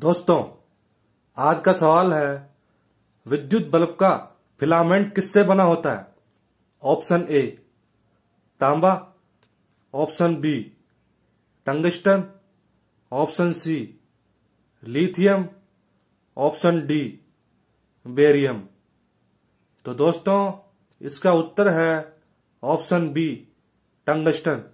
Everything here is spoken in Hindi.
दोस्तों आज का सवाल है विद्युत बल्ब का फिलामेंट किससे बना होता है ऑप्शन ए तांबा option B tungsten option C lithium option D barium तो दोस्तों इसका उत्तर है ऑप्शन बी टंगस्टन